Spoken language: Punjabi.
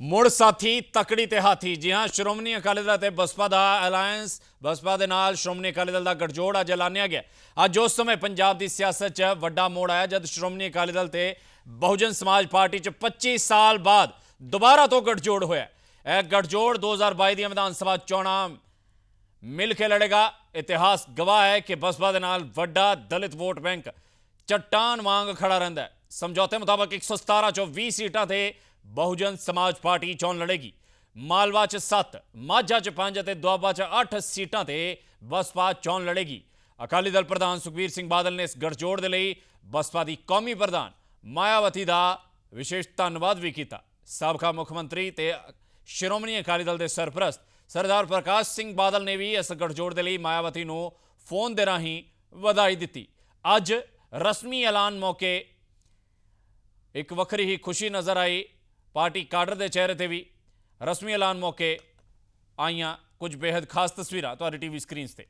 ਮੁੜ ਸਾਥੀ ਤਕੜੀ ਤੇ ਹਾਥੀ ਜੀ ਹਾਂ ਸ਼੍ਰੋਮਣੀ ਅਕਾਲੀ ਦਲ ਤੇ ਬਸਪਾ ਦਾ ਅਲਾਈਅੰਸ ਬਸਪਾ ਦੇ ਨਾਲ ਸ਼੍ਰੋਮਣੀ ਅਕਾਲੀ ਦਲ ਦਾ ਗੜਜੋੜ ਅੱਜ ਐਲਾਨਿਆ ਗਿਆ ਅੱਜ ਉਸ ਸਮੇਂ ਪੰਜਾਬ ਦੀ ਸਿਆਸਤ 'ਚ ਵੱਡਾ ਮੋੜ ਆਇਆ ਜਦ ਸ਼੍ਰੋਮਣੀ ਅਕਾਲੀ ਦਲ ਤੇ ਬਹੁਜਨ ਸਮਾਜ ਪਾਰਟੀ 'ਚ 25 ਸਾਲ ਬਾਅਦ ਦੁਬਾਰਾ ਤੋਂ ਗੜਜੋੜ ਹੋਇਆ ਇਹ ਗੜਜੋੜ 2022 ਦੀਆਂ ਵਿਧਾਨ ਸਭਾ ਚੋਣਾਂ ਮਿਲ ਕੇ ਲੜੇਗਾ ਇਤਿਹਾਸ ਗਵਾਹ ਹੈ ਕਿ ਬਸਪਾ ਦੇ ਨਾਲ ਵੱਡਾ ਦਲਿਤ ਵੋਟ ਬੈਂਕ ਚਟਾਨ ਵਾਂਗ ਖੜਾ ਰਹਿੰਦਾ ਹੈ ਸਮਝੌਤੇ ਮੁਤਾਬਕ 117 ਚੋਂ 20 ਸੀਟਾਂ ਤੇ ਬਹੁਜਨ ਸਮਾਜ ਪਾਰਟੀ ਚੋਣ ਲੜੇਗੀ ਮਾਲਵਾ 'ਚ 7 ਮਾਝਾ 'ਚ 5 ਅਤੇ ਦੁਆਬਾ 'ਚ 8 ਸੀਟਾਂ ਤੇ ਬਸਪਾ ਚੋਣ ਲੜੇਗੀ ਅਕਾਲੀ ਦਲ ਪ੍ਰਧਾਨ ਸੁਖਵੀਰ ਸਿੰਘ ਬਾਦਲ ਨੇ ਇਸ ਗੜਜੋੜ ਦੇ ਲਈ ਬਸਪਾ ਦੀ ਕੌਮੀ ਪ੍ਰਧਾਨ ਮਾਇਆਵਤੀ ਦਾ ਵਿਸ਼ੇਸ਼ ਧੰਨਵਾਦ ਵੀ ਕੀਤਾ ਸਾਬਕਾ ਮੁੱਖ ਮੰਤਰੀ ਤੇ ਸ਼੍ਰੋਮਣੀ ਅਕਾਲੀ ਦਲ ਦੇ ਸਰਪ੍ਰਸਤ ਸਰਦਾਰ ਪ੍ਰਕਾਸ਼ ਸਿੰਘ ਬਾਦਲ ਨੇ ਵੀ ਇਸ ਗੜਜੋੜ ਦੇ ਲਈ ਮਾਇਆਵਤੀ ਨੂੰ ਫੋਨ ਦੇ ਰਾਹੀਂ ਵਧਾਈ ਦਿੱਤੀ ਅੱਜ ਰਸਮੀ ਐਲਾਨ ਮੌਕੇ ਇੱਕ ਵੱਖਰੀ ਹੀ ਖੁਸ਼ੀ ਨਜ਼ਰ ਆਈ ਪਾਰਟੀ ਕਾਡਰ ਦੇ ਚਿਹਰੇ ਤੇ ਵੀ ਰਸਮੀ ਐਲਾਨ ਮੌਕੇ ਆਈਆਂ ਕੁਝ ਬੇहद ਖਾਸ ਤਸਵੀਰਾਂ ਤੁਹਾਡੀ ਟੀਵੀ ਸਕਰੀਨਸ ਤੇ